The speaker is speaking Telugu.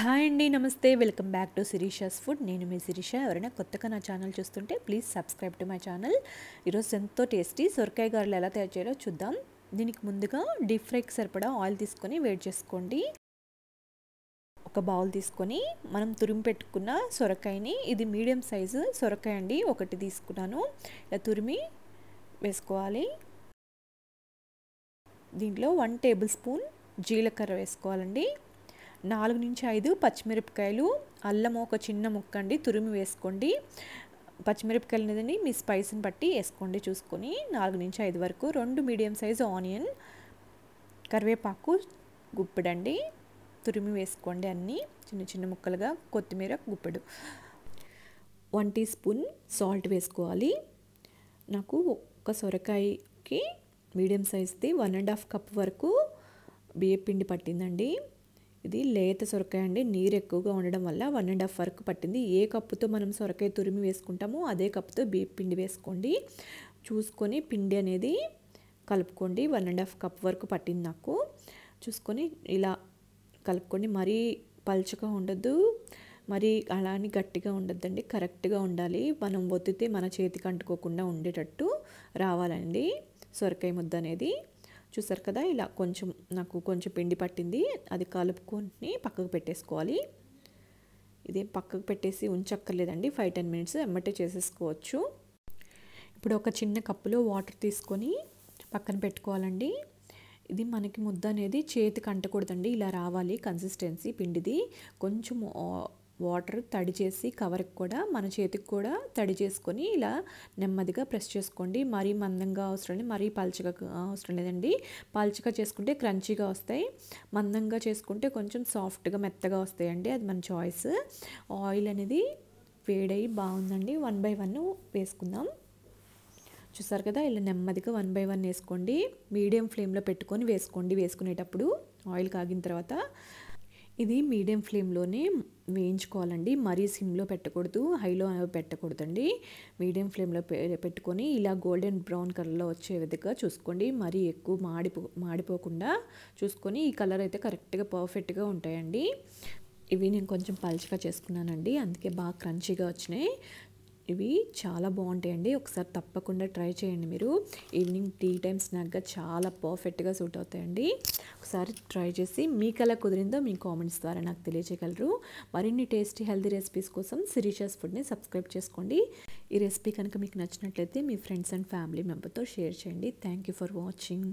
హాయ్ అండి నమస్తే welcome back to Sirisha's food నేను మీ శిరీష ఎవరైనా కొత్తగా నా ఛానల్ చూస్తుంటే please subscribe to my channel ఈరోజు ఎంతో టేస్టీ సొరకాయ గారెలు ఎలా తయారు చేయాలో చూద్దాం దీనికి ముందుగా డీప్ ఫ్రైకి సరిపడా ఆయిల్ తీసుకొని వేడి చేసుకోండి ఒక బౌల్ తీసుకొని మనం తురిమి పెట్టుకున్న సొరకాయని ఇది మీడియం సైజు సొరకాయ అండి ఒకటి తీసుకున్నాను ఇలా తురిమి వేసుకోవాలి దీంట్లో వన్ టేబుల్ స్పూన్ జీలకర్ర వేసుకోవాలండి నాలుగు నుంచి ఐదు పచ్చిమిరపకాయలు అల్లం ఒక చిన్న ముక్క అండి తురిమి వేసుకోండి పచ్చిమిరపకాయలు అనేది మీ స్పైస్ని బట్టి వేసుకోండి చూసుకొని నాలుగు నుంచి ఐదు వరకు రెండు మీడియం సైజు ఆనియన్ కరివేపాకు గుప్పెడండి తురిమి వేసుకోండి అన్నీ చిన్న చిన్న ముక్కలుగా కొత్తిమీర గుప్పెడు వన్ టీ స్పూన్ సాల్ట్ వేసుకోవాలి నాకు ఒక సొరకాయకి మీడియం సైజ్ది వన్ అండ్ హాఫ్ కప్ వరకు బియ్యపిండి పట్టిందండి ఇది లేత సొరకాయ అండి నీరు ఎక్కువగా ఉండడం వల్ల వన్ అండ్ హాఫ్ వరకు పట్టింది ఏ కప్పుతో మనం సొరకాయ తురిమి వేసుకుంటామో అదే కప్పుతో బియ్య పిండి వేసుకోండి చూసుకొని పిండి అనేది కలుపుకోండి వన్ అండ్ హాఫ్ కప్ వరకు పట్టింది నాకు చూసుకొని ఇలా కలుపుకోండి మరీ పలుచగా ఉండదు మరి అలా అని గట్టిగా ఉండద్దండి కరెక్ట్గా ఉండాలి మనం ఒత్తితే మన చేతికి అంటుకోకుండా ఉండేటట్టు రావాలండి సొరకాయ ముద్ద అనేది చూసారు కదా ఇలా కొంచెం నాకు కొంచెం పిండి పట్టింది అది కలుపుకొని పక్కకు పెట్టేసుకోవాలి ఇదేం పక్కకు పెట్టేసి ఉంచక్కర్లేదండి ఫైవ్ టెన్ మినిట్స్ ఎమ్మటే చేసేసుకోవచ్చు ఇప్పుడు ఒక చిన్న కప్పులో వాటర్ తీసుకొని పక్కన పెట్టుకోవాలండి ఇది మనకి ముద్ద అనేది చేతికి అంటకూడదండి ఇలా రావాలి కన్సిస్టెన్సీ పిండిది కొంచెం వాటర్ తడి చేసి కవర్కి కూడా మన చేతికి కూడా తడి చేసుకొని ఇలా నెమ్మదిగా ప్రెస్ చేసుకోండి మరీ మందంగా అవసరం లేదు మరీ పల్చగా అవసరం లేదండి పల్చగా చేసుకుంటే క్రంచీగా వస్తాయి మందంగా చేసుకుంటే కొంచెం సాఫ్ట్గా మెత్తగా వస్తాయండి అది మన చాయిస్ ఆయిల్ అనేది వేడై బాగుందండి వన్ బై వన్ వేసుకుందాం చూసారు కదా ఇలా నెమ్మదిగా వన్ బై వన్ వేసుకోండి మీడియం ఫ్లేమ్లో పెట్టుకొని వేసుకోండి వేసుకునేటప్పుడు ఆయిల్ కాగిన తర్వాత ఇది మీడియం ఫ్లేమ్లోనే వేయించుకోవాలండి మరీ సిమ్లో పెట్టకూడదు హైలో పెట్టకూడదండి మీడియం ఫ్లేమ్లో పెట్టుకొని ఇలా గోల్డెన్ బ్రౌన్ కలర్లో వచ్చే విధంగా చూసుకోండి మరీ ఎక్కువ మాడిపో మాడిపోకుండా చూసుకొని ఈ కలర్ అయితే కరెక్ట్గా పర్ఫెక్ట్గా ఉంటాయండి ఇవి నేను కొంచెం పల్చగా చేసుకున్నానండి అందుకే బాగా క్రంచీగా వచ్చినాయి ఇవి చాలా బాగుంటాయండి ఒకసారి తప్పకుండా ట్రై చేయండి మీరు ఈవినింగ్ టీ టైం స్నాక్గా చాలా పర్ఫెక్ట్గా సూట్ అవుతాయండి ఒకసారి ట్రై చేసి మీకు ఎలా కుదిరిందో మీ కామెంట్స్ ద్వారా నాకు తెలియజేయగలరు మరిన్ని టేస్టీ హెల్తీ రెసిపీస్ కోసం సిరీషస్ ఫుడ్ని సబ్స్క్రైబ్ చేసుకోండి ఈ రెసిపీ కనుక మీకు నచ్చినట్లయితే మీ ఫ్రెండ్స్ అండ్ ఫ్యామిలీ మెంబర్తో షేర్ చేయండి థ్యాంక్ యూ ఫర్ వాచింగ్